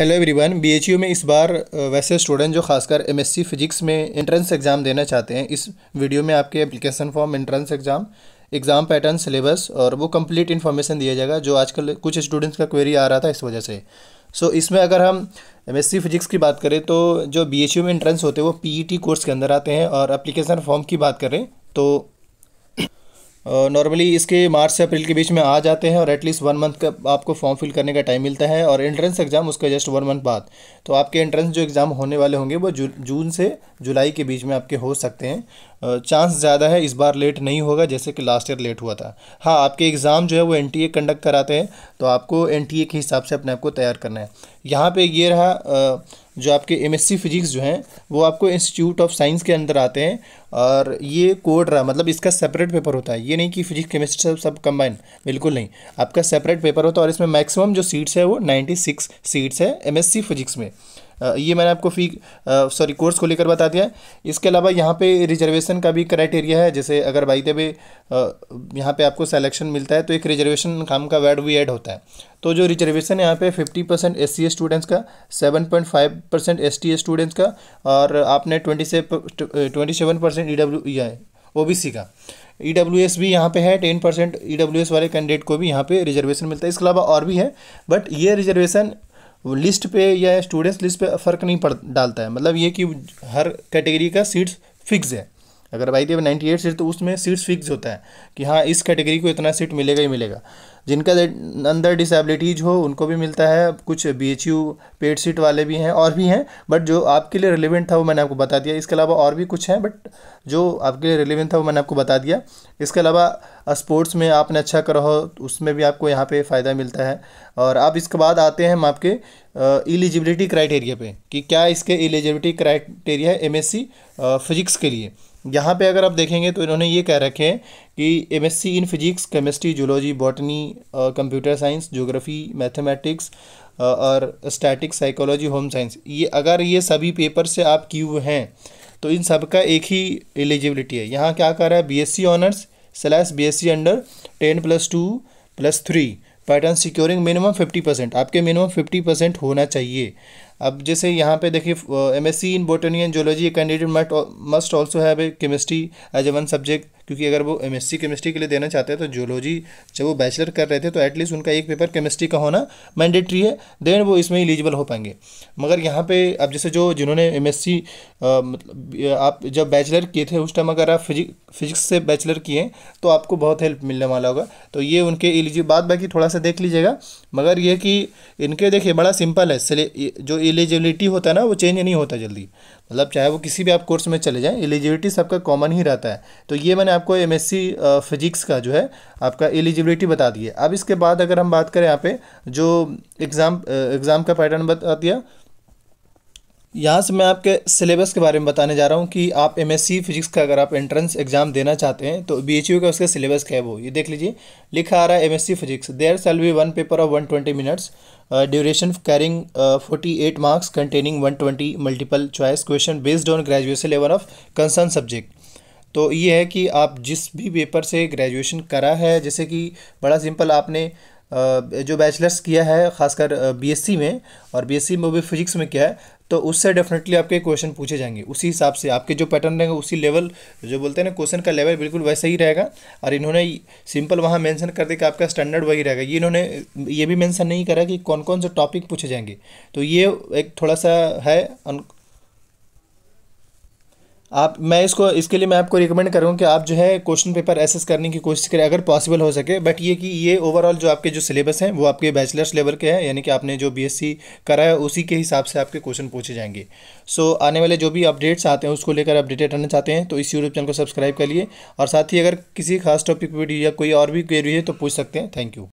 hello everyone BHU में इस बार वैसे स्टूडेंट जो खासकर एमएससी फिजिक्स में एंट्रेंस एग्ज़ाम देना चाहते हैं इस वीडियो में आपके application form entrance exam exam pattern syllabus और वो कंप्लीट इन्फॉर्मेशन दिया जाएगा जो आजकल कुछ स्टूडेंट्स का क्वेरी आ रहा था इस वजह से सो so, इसमें अगर हम एम फिजिक्स की बात करें तो जो बी में एंट्रेंस होते हैं वो पी कोर्स e के अंदर आते हैं और अप्लीकेशन फॉर्म की बात करें तो नॉर्मली इसके मार्च से अप्रैल के बीच में आ जाते हैं और एटलीस्ट वन मंथ का आपको फॉर्म फिल करने का टाइम मिलता है और एंट्रेंस एग्ज़ाम उसका जस्ट वन मंथ बाद तो आपके एंट्रेंस जो एग्ज़ाम होने वाले होंगे वो जून से जुलाई के बीच में आपके हो सकते हैं चांस ज़्यादा है इस बार लेट नहीं होगा जैसे कि लास्ट ईयर लेट हुआ था हाँ आपके एग्ज़ाम जो है वो एन कंडक्ट कराते हैं तो आपको एन के हिसाब से अपने आप को तैयार करना है यहाँ पे ये रहा जो आपके एम फिज़िक्स जो हैं वो आपको इंस्टीट्यूट ऑफ साइंस के अंदर आते हैं और ये कोड रहा मतलब इसका सेपरेट पेपर होता है ये नहीं कि फिजिक्स केमिस्ट्री सब सब कंबाइन बिल्कुल नहीं आपका सेपरेट पेपर होता है और इसमें मैक्सिमम जो सीट्स है वो नाइन्टी सीट्स है एम फिजिक्स में ये मैंने आपको फी सॉरी कोर्स को लेकर बता दिया है इसके अलावा यहाँ पे रिजर्वेशन का भी क्राइटेरिया है जैसे अगर बाई देवे यहाँ पे आपको सेलेक्शन मिलता है तो एक रिजर्वेशन काम का वर्ड भी ऐड होता है तो जो रिजर्वेशन है यहाँ पे 50 परसेंट एस स्टूडेंट्स का 7.5 परसेंट एस स्टूडेंट्स का और आपने ट्वेंटी से twenty seven percent E W O B C का ई डब्ल्यू एस भी यहाँ पे है ten percent E W S वाले कैंडिडेट को भी यहाँ पे रिजर्वेशन मिलता है इसके अलावा और भी है बट ये रिजर्वेशन लिस्ट पे या स्टूडेंट्स लिस्ट पे फ़र्क नहीं पड़ डालता है मतलब ये कि हर कैटेगरी का सीट्स फिक्स है अगर बाई देव नाइन्टी एट सीट तो उसमें सीट्स फिक्स होता है कि हाँ इस कैटेगरी को इतना सीट मिलेगा ही मिलेगा जिनका अंदर डिसेबिलिटीज़ हो उनको भी मिलता है कुछ B H U paid seat वाले भी हैं और भी हैं बट जो आपके लिए रिलेवेंट था वो मैंने आपको बता दिया इसके अलावा और भी कुछ हैं बट जो आपके लिए रिलेवेंट था वो मैंने आपको बता दिया इसके अलावा स्पोर्ट्स में आपने अच्छा करा हो तो उसमें भी आपको यहाँ पे फ़ायदा मिलता है और आप इसके बाद आते हैं हम आपके एलिजिबिलिटी क्राइटेरिया पे कि क्या इसके एलिजिबिलिटी क्राइटेरिया है सी फिजिक्स के लिए यहाँ पे अगर आप देखेंगे तो इन्होंने ये कह रखे हैं कि C in physics chemistry zoology botany computer science geography mathematics और स्टैटिक साइकोलॉजी होम साइंस ये अगर ये सभी पेपर से आप क्यू हैं तो इन सब का एक ही एलिजिबिलिटी है यहाँ क्या कर रहा है BSc honours slash BSc under ten plus two plus three pattern securing minimum fifty percent आपके मिनिमम फिफ्टी परसेंट होना चाहिए अब जैसे यहाँ पे देखिए M S C in botany and zoology candidate must must also have a chemistry as a one subject क्योंकि अगर वो एम एस सी केमिस्ट्री के लिए देना चाहते हैं तो जोलॉजी जब वो बैचलर कर रहे थे तो एटलीस्ट उनका एक पेपर केमिस्ट्री का होना मैंडेट्री है देन वो इसमें इलिजिबल हो पाएंगे मगर यहाँ पे अब जैसे जो जिन्होंने एम एस सी मतलब आप जब बैचलर किए थे उस टाइम अगर आप फिजिक फिजिक्स से बैचलर किए तो आपको बहुत हेल्प मिलने वाला होगा तो ये उनके इलिजिबल बात बाकी थोड़ा सा देख लीजिएगा मगर ये कि इनके देखिए बड़ा सिंपल है जो एलिजिबिलिटी होता है ना वो चेंज नहीं होता जल्दी मतलब चाहे वो किसी भी आप कोर्स में चले जाएं एलिजिबिलिटी सबका कॉमन ही रहता है तो ये मैंने आपको एम फिजिक्स का जो है आपका एलिजिबिलिटी बता दी है अब इसके बाद अगर हम बात करें यहाँ पे जो एग्ज़ाम एग्ज़ाम का पैटर्न बता दिया यहाँ से मैं आपके सिलेबस के बारे में बताने जा रहा हूँ कि आप एम फिज़िक्स का अगर आप एंट्रेंस एग्जाम देना चाहते हैं तो बी का उसका सिलेबस क्या है वो ये देख लीजिए लिखा आ रहा है M physics there shall be one paper of one twenty minutes duration carrying forty eight marks containing one twenty multiple choice question based on graduation level of concern subject तो ये है कि आप जिस भी पेपर से ग्रेजुएशन करा है जैसे कि बड़ा सिंपल आपने जो बैचलर्स किया है खासकर बीएससी में और बीएससी में भी फिजिक्स में किया है तो उससे डेफिनेटली आपके क्वेश्चन पूछे जाएंगे उसी हिसाब से आपके जो पैटर्न रहेंगे उसी लेवल जो बोलते हैं ना क्वेश्चन का लेवल बिल्कुल वैसा ही रहेगा और इन्होंने सिंपल वहाँ मेंशन कर दिया कि आपका स्टैंडर्ड वही रहेगा ये इन्होंने ये भी मेंशन नहीं करा कि कौन कौन से टॉपिक पूछे जाएंगे तो ये एक थोड़ा सा है आप मैं इसको इसके लिए मैं आपको रिकमेंड करूँ कि आप जो है क्वेश्चन पेपर एसेस करने की कोशिश करें अगर पॉसिबल हो सके बट ये कि ये ओवरऑल जो आपके जो सिलेबस हैं वो आपके बैचलर्स लेवल के हैं यानी कि आपने जो बीएससी करा है उसी के हिसाब से आपके क्वेश्चन पूछे जाएंगे सो so, आने वाले जो भी अपडेट्स आते हैं उसको लेकर अपडेटेड रहना चाहते हैं तो इस यूट्यूब चैनल को सब्सक्राइब करिए और साथ ही अगर किसी खास टॉपिक पर या कोई और भी क्वेरी है तो पूछ सकते हैं थैंक यू